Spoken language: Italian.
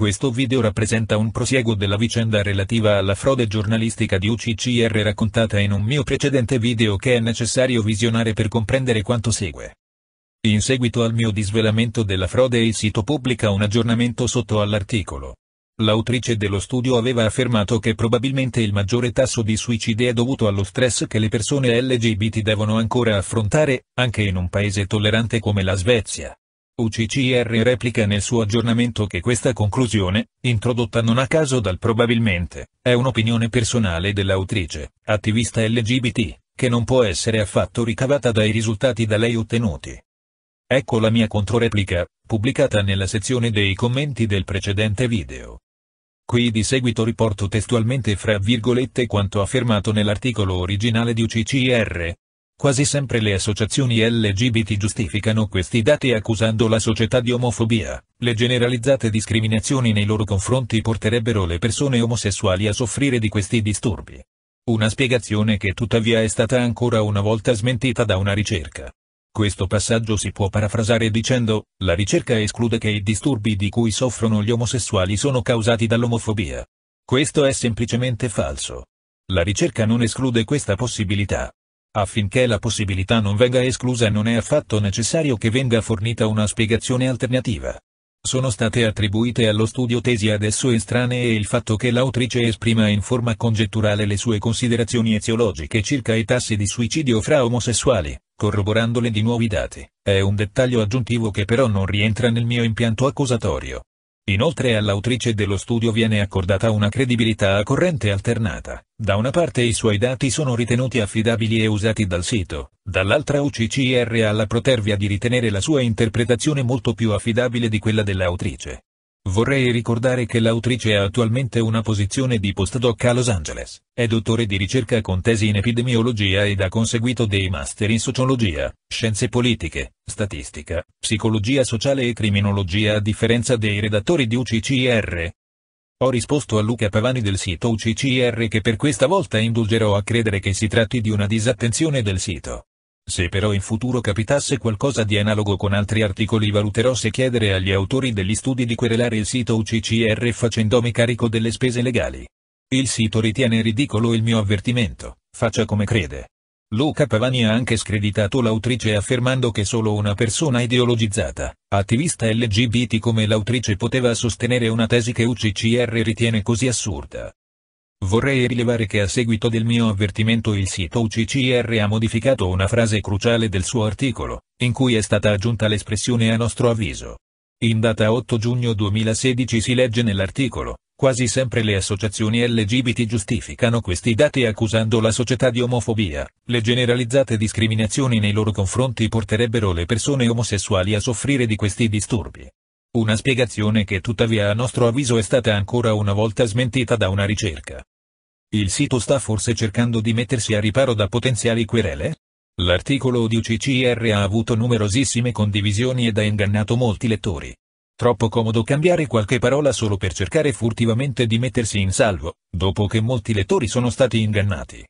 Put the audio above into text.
Questo video rappresenta un prosieguo della vicenda relativa alla frode giornalistica di UCCR raccontata in un mio precedente video che è necessario visionare per comprendere quanto segue. In seguito al mio disvelamento della frode il sito pubblica un aggiornamento sotto all'articolo. L'autrice dello studio aveva affermato che probabilmente il maggiore tasso di suicidi è dovuto allo stress che le persone LGBT devono ancora affrontare, anche in un paese tollerante come la Svezia. UCCR replica nel suo aggiornamento che questa conclusione, introdotta non a caso dal probabilmente, è un'opinione personale dell'autrice, attivista LGBT, che non può essere affatto ricavata dai risultati da lei ottenuti. Ecco la mia controreplica, pubblicata nella sezione dei commenti del precedente video. Qui di seguito riporto testualmente fra virgolette quanto affermato nell'articolo originale di UCCR, Quasi sempre le associazioni LGBT giustificano questi dati accusando la società di omofobia. Le generalizzate discriminazioni nei loro confronti porterebbero le persone omosessuali a soffrire di questi disturbi. Una spiegazione che tuttavia è stata ancora una volta smentita da una ricerca. Questo passaggio si può parafrasare dicendo, la ricerca esclude che i disturbi di cui soffrono gli omosessuali sono causati dall'omofobia. Questo è semplicemente falso. La ricerca non esclude questa possibilità. Affinché la possibilità non venga esclusa non è affatto necessario che venga fornita una spiegazione alternativa. Sono state attribuite allo studio tesi adesso estranee e il fatto che l'autrice esprima in forma congetturale le sue considerazioni eziologiche circa i tassi di suicidio fra omosessuali, corroborandole di nuovi dati, è un dettaglio aggiuntivo che però non rientra nel mio impianto accusatorio. Inoltre all'autrice dello studio viene accordata una credibilità a corrente alternata. Da una parte i suoi dati sono ritenuti affidabili e usati dal sito, dall'altra UCCR ha la protervia di ritenere la sua interpretazione molto più affidabile di quella dell'autrice. Vorrei ricordare che l'autrice ha attualmente una posizione di postdoc a Los Angeles, è dottore di ricerca con tesi in epidemiologia ed ha conseguito dei master in sociologia, scienze politiche, statistica, psicologia sociale e criminologia a differenza dei redattori di UCCR. Ho risposto a Luca Pavani del sito UCCR che per questa volta indulgerò a credere che si tratti di una disattenzione del sito. Se però in futuro capitasse qualcosa di analogo con altri articoli valuterò se chiedere agli autori degli studi di querelare il sito UCCR facendomi carico delle spese legali. Il sito ritiene ridicolo il mio avvertimento, faccia come crede. Luca Pavani ha anche screditato l'autrice affermando che solo una persona ideologizzata, attivista LGBT come l'autrice poteva sostenere una tesi che UCCR ritiene così assurda. Vorrei rilevare che a seguito del mio avvertimento il sito UCCR ha modificato una frase cruciale del suo articolo, in cui è stata aggiunta l'espressione a nostro avviso. In data 8 giugno 2016 si legge nell'articolo, quasi sempre le associazioni LGBT giustificano questi dati accusando la società di omofobia, le generalizzate discriminazioni nei loro confronti porterebbero le persone omosessuali a soffrire di questi disturbi. Una spiegazione che tuttavia a nostro avviso è stata ancora una volta smentita da una ricerca. Il sito sta forse cercando di mettersi a riparo da potenziali querele? L'articolo di UCCR ha avuto numerosissime condivisioni ed ha ingannato molti lettori. Troppo comodo cambiare qualche parola solo per cercare furtivamente di mettersi in salvo, dopo che molti lettori sono stati ingannati.